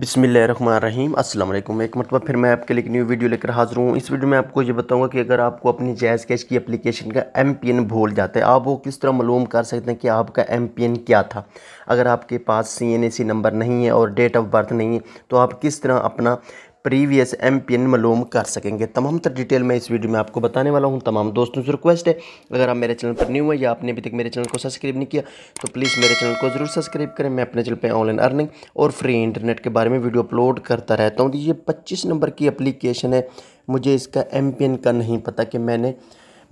बिसमीम अल्लाम एक मतलब फिर मैं आपके लिए एक न्यू वीडियो लेकर हाजिर हूँ इस वीडियो में आपको ये बताऊंगा कि अगर आपको अपनी जायज़ कैश की एप्लीकेशन का एम पी एन भूल जाता है आप वो किस तरह मालूम कर सकते हैं कि आपका एम पी एन क्या था अगर आपके पास C N A C number नहीं है और डेट ऑफ बर्थ नहीं है तो आप किस तरह अपना प्रीवियस एम पिन मलूम कर सकेंगे तमाम तर डिटेल मैं इस वीडियो में आपको बताने वाला हूँ तमाम दोस्तों से रिक्वेस्ट है अगर आप मेरे चैनल पर न्यू हैं या आपने अभी तक मेरे चैनल को सब्सक्राइब नहीं किया तो प्लीज़ मेरे चैनल को ज़रूर सब्सक्राइब करें मैं अपने चैनल पर ऑनलाइन अर्निंग और फ्री इंटरनेट के बारे में वीडियो अपलोड करता रहता हूँ ये पच्चीस नंबर की अप्लीकेशन है मुझे इसका एम का नहीं पता कि मैंने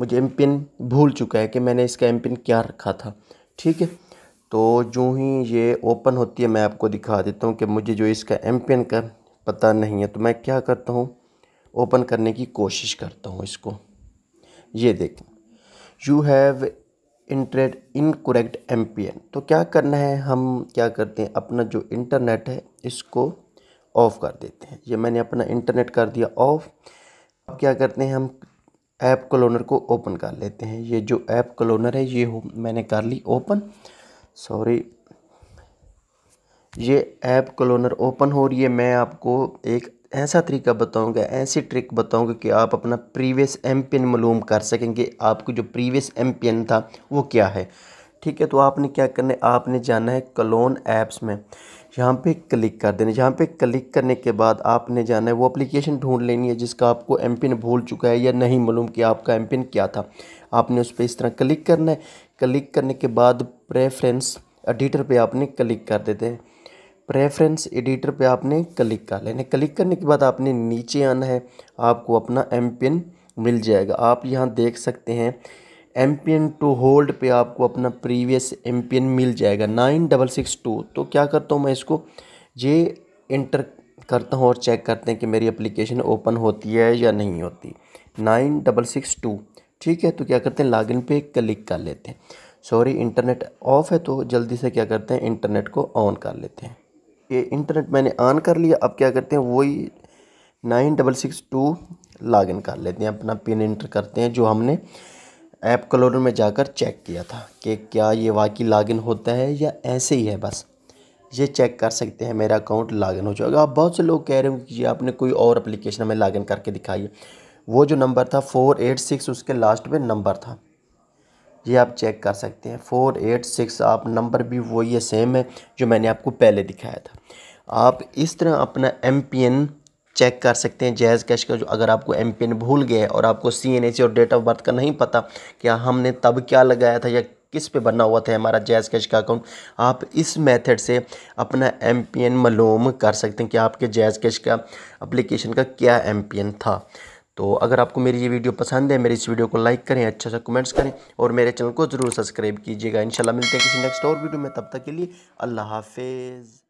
मुझे एम भूल चुका है कि मैंने इसका एम क्या रखा था ठीक है तो जो ही ये ओपन होती है मैं आपको दिखा देता हूँ कि मुझे जो इसका एम का पता नहीं है तो मैं क्या करता हूँ ओपन करने की कोशिश करता हूँ इसको ये देखें you have entered correct M तो क्या करना है हम क्या करते हैं अपना जो इंटरनेट है इसको ऑफ़ कर देते हैं ये मैंने अपना इंटरनेट कर दिया ऑफ़ अब क्या करते हैं हम ऐप कलोनर को ओपन कर लेते हैं ये जो ऐप कलोनर है ये हो मैंने कर ली ओपन सॉरी ये ऐप क्लोनर ओपन हो रही है मैं आपको एक ऐसा तरीका बताऊंगा ऐसी ट्रिक बताऊंगा कि आप अपना प्रीवियस एम पिन मालूम कर सकेंगे आपको जो प्रीवियस एम पिन था वो क्या है ठीक है तो आपने क्या करना है आपने जाना है क्लोन ऐप्स में यहाँ पे क्लिक कर देना यहाँ पे क्लिक करने के बाद आपने जाना है वो एप्लीकेशन ढूंढ लेनी है जिसका आपको एम पिन भूल चुका है या नहीं मालूम कि आपका एम पिन क्या था आपने उस पर इस तरह क्लिक करना है क्लिक करने के बाद प्रेफरेंस एडिटर पे आपने क्लिक कर देते हैं प्रेफरेंस एडिटर पे आपने क्लिक कर लेने क्लिक करने के बाद आपने नीचे आना है आपको अपना एम पिन मिल जाएगा आप यहाँ देख सकते हैं एम पिन टू होल्ड पे आपको अपना प्रीवियस एम पिन मिल जाएगा नाइन डबल सिक्स टू तो क्या करता हूँ मैं इसको ये इंटर करता हूँ और चेक करते हैं कि मेरी अप्लीकेशन ओपन होती है या नहीं होती नाइन डबल सिक्स टू ठीक है तो क्या करते हैं लॉगिन पे क्लिक कर लेते हैं सॉरी इंटरनेट ऑफ है तो जल्दी से क्या करते हैं इंटरनेट को ऑन कर लेते हैं ये इंटरनेट मैंने ऑन कर लिया अब क्या करते हैं वही nine double six two login कर लेते हैं अपना पिन इंटर करते हैं जो हमने ऐप कलोर में जाकर चेक किया था कि क्या ये वाकई लॉगिन होता है या ऐसे ही है बस ये चेक कर सकते हैं मेरा अकाउंट लॉगिन हो जाएगा आप बहुत से लोग कह रहे हो कि आपने कोई और एप्लीकेशन में लॉगिन करके दिखाई वो जो नंबर था फोर एट सिक्स उसके लास्ट में नंबर था ये आप चेक कर सकते हैं फ़ोर एट सिक्स आप नंबर भी वो ये सेम है जो मैंने आपको पहले दिखाया था आप इस तरह अपना एम चेक कर सकते हैं जैज़ कैश का जो अगर आपको एम भूल गया और आपको सी एन और डेट ऑफ बर्थ का नहीं पता कि हमने तब क्या लगाया था या किस पे बना हुआ था हमारा जैज़ कैश का अकाउंट आप इस मेथड से अपना एम पी एन मालूम कर सकते हैं कि आपके जैज़ कैश का अप्लीकेशन का क्या एम पी एन था तो अगर आपको मेरी ये वीडियो पसंद है मेरी इस वीडियो को लाइक करें अच्छा सा कमेंट्स करें और मेरे चैनल को ज़रूर सब्सक्राइब कीजिएगा इंशाल्लाह मिलते हैं किसी नेक्स्ट और वीडियो में तब तक के लिए अल्लाह हाफिज़